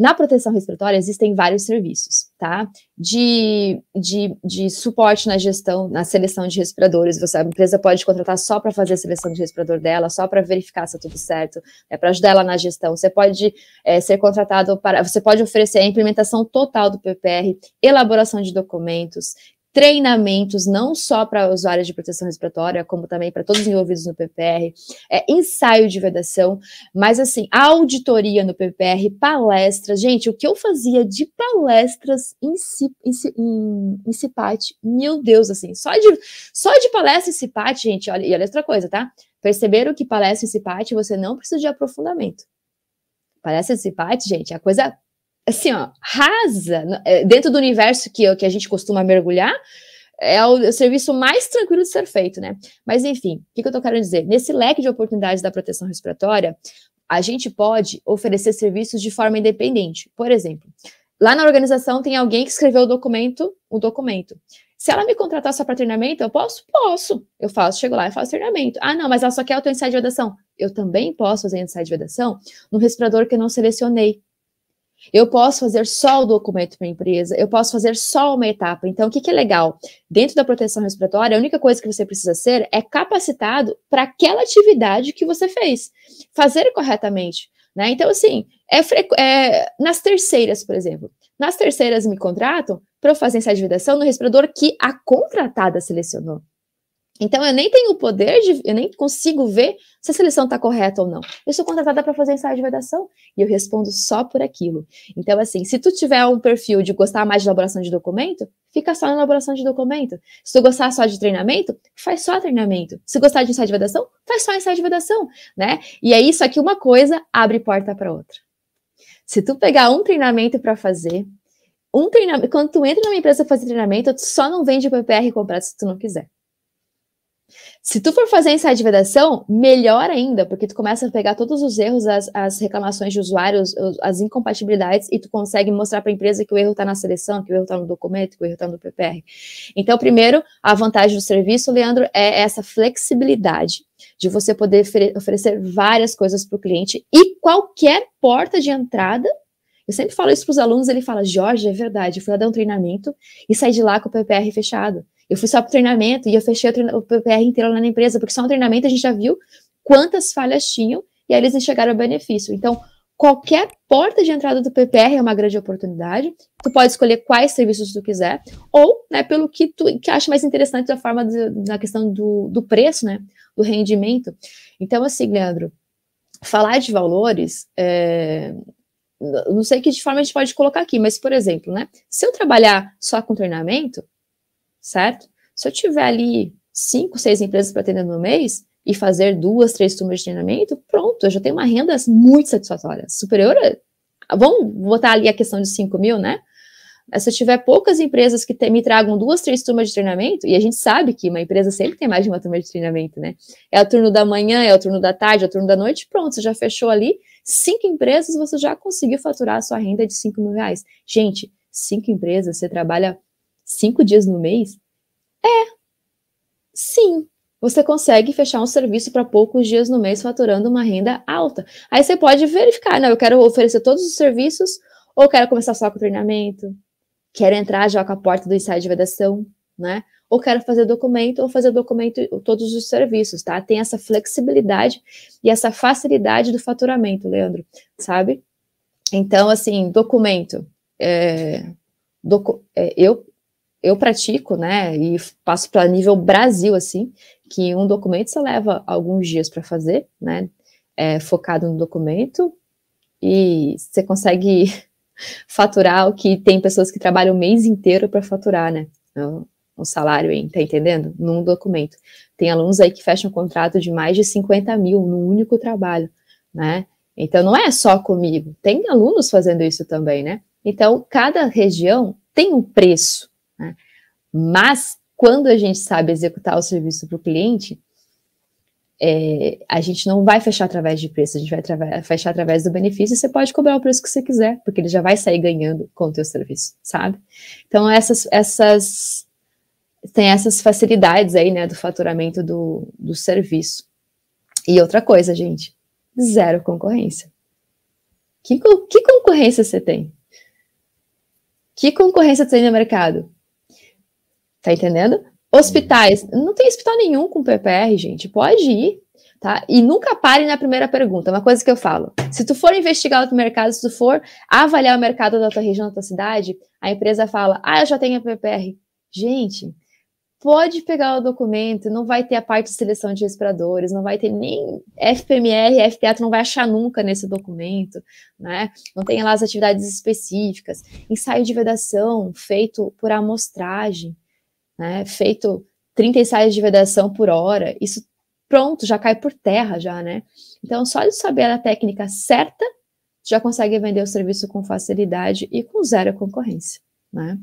Na proteção respiratória existem vários serviços, tá? De, de, de suporte na gestão, na seleção de respiradores. Você, a empresa pode contratar só para fazer a seleção de respirador dela, só para verificar se está é tudo certo, é né? para ajudar ela na gestão. Você pode é, ser contratado para. Você pode oferecer a implementação total do PPR, elaboração de documentos, treinamentos não só para usuários de proteção respiratória, como também para todos envolvidos no PPR, é, ensaio de vedação, mas assim, auditoria no PPR, palestras. Gente, o que eu fazia de palestras em, em, em, em CIPAT, meu Deus, assim, só de, só de palestra em CIPAT, gente, olha, e olha outra coisa, tá? Perceberam que palestra em CIPAT você não precisa de aprofundamento. Palestra em CIPAT, gente, é a coisa assim, ó, rasa, é, dentro do universo que, que a gente costuma mergulhar, é o, é o, serviço mais tranquilo de ser feito, né? Mas enfim, o que, que eu estou querendo dizer? Nesse leque de oportunidades da proteção respiratória, a gente pode oferecer serviços de forma independente. Por exemplo, lá na organização tem alguém que escreveu o documento, o documento. Se ela me contratar só para treinamento, eu posso? Posso. Eu faço, chego lá e faço treinamento. Ah, não, mas ela só quer o teu ensaio de vedação. Eu também posso fazer ensaio de vedação no respirador que eu não selecionei. Eu posso fazer só o documento para a empresa, eu posso fazer só uma etapa. Então, o que, que é legal? Dentro da proteção respiratória, a única coisa que você precisa ser é capacitado para aquela atividade que você fez, fazer corretamente. Né? Então, assim, é, é nas terceiras, por exemplo. Nas terceiras me contratam para eu fazer essa ativação no respirador que a contratada selecionou. Então eu nem tenho o poder de, eu nem consigo ver se a seleção está correta ou não. Eu sou contratada para fazer ensaio de vedação e eu respondo só por aquilo. Então assim, se tu tiver um perfil de gostar mais de elaboração de documento, fica só na elaboração de documento. Se tu gostar só de treinamento, faz só treinamento. Se gostar de ensaio de vedação, faz só ensaio de vedação, né? E é isso aqui uma coisa abre porta para outra. Se tu pegar um treinamento para fazer, um treinamento, quando tu entra numa empresa fazer treinamento, tu só não vende o PPR completo se tu não quiser. Se tu for fazer ensaio de vedação, melhor ainda, porque tu começa a pegar todos os erros, as, as reclamações de usuários, as incompatibilidades, e tu consegue mostrar para a empresa que o erro está na seleção, que o erro está no documento, que o erro está no PPR. Então, primeiro, a vantagem do serviço, Leandro, é essa flexibilidade de você poder oferecer várias coisas para o cliente e qualquer porta de entrada eu sempre falo isso para os alunos, ele fala, Jorge, é verdade, eu fui lá dar um treinamento e saí de lá com o PPR fechado. Eu fui só pro treinamento e eu fechei o, o PR inteiro lá na empresa, porque só um treinamento a gente já viu quantas falhas tinham e aí eles enxergaram o benefício. Então, qualquer porta de entrada do PPR é uma grande oportunidade. Tu pode escolher quais serviços tu quiser, ou né, pelo que tu que acha mais interessante da forma da questão do, do preço, né? Do rendimento. Então, assim, Leandro, falar de valores. É, não sei que de forma a gente pode colocar aqui, mas, por exemplo, né? Se eu trabalhar só com treinamento, certo? Se eu tiver ali cinco, seis empresas para atender no mês e fazer duas, três turmas de treinamento, pronto, eu já tenho uma renda muito satisfatória, superior a... Vamos botar ali a questão de 5 mil, né? Se eu tiver poucas empresas que te, me tragam duas, três turmas de treinamento, e a gente sabe que uma empresa sempre tem mais de uma turma de treinamento, né? É o turno da manhã, é o turno da tarde, é o turno da noite, pronto, você já fechou ali. Cinco empresas, você já conseguiu faturar a sua renda de 5 mil reais. Gente, cinco empresas, você trabalha cinco dias no mês? É. Sim. Você consegue fechar um serviço para poucos dias no mês faturando uma renda alta. Aí você pode verificar, né eu quero oferecer todos os serviços ou quero começar só com treinamento? Quero entrar já com a porta do ensaio de vedação, né? Ou quero fazer documento ou fazer documento todos os serviços, tá? Tem essa flexibilidade e essa facilidade do faturamento, Leandro, sabe? Então, assim, documento. É, docu é, eu eu pratico, né, e passo para nível Brasil, assim, que um documento você leva alguns dias para fazer, né, é, focado no documento, e você consegue faturar o que tem pessoas que trabalham o mês inteiro para faturar, né, é um salário, hein, tá entendendo? Num documento. Tem alunos aí que fecham um contrato de mais de 50 mil num único trabalho, né, então não é só comigo, tem alunos fazendo isso também, né, então cada região tem um preço, né? Mas quando a gente sabe executar o serviço para o cliente, é, a gente não vai fechar através de preço, a gente vai fechar através do benefício, você pode cobrar o preço que você quiser, porque ele já vai sair ganhando com o teu serviço, sabe? Então, essas, essas tem essas facilidades aí, né, do faturamento do, do serviço. E outra coisa, gente, zero concorrência. Que, que concorrência você tem? Que concorrência tem no mercado? Tá entendendo? Hospitais. Não tem hospital nenhum com PPR, gente. Pode ir. Tá? E nunca pare na primeira pergunta, é uma coisa que eu falo. Se tu for investigar outro mercado, se tu for avaliar o mercado da tua região, da tua cidade, a empresa fala, ah, eu já tenho a PPR. Gente, pode pegar o documento, não vai ter a parte de seleção de respiradores, não vai ter nem FPMR, FTA, tu não vai achar nunca nesse documento, né? Não tem lá as atividades específicas. Ensaio de vedação feito por amostragem né, feito 30 ensaios de vedação por hora, isso pronto, já cai por terra já, né? Então, só de saber a técnica certa, já consegue vender o serviço com facilidade e com zero concorrência, né?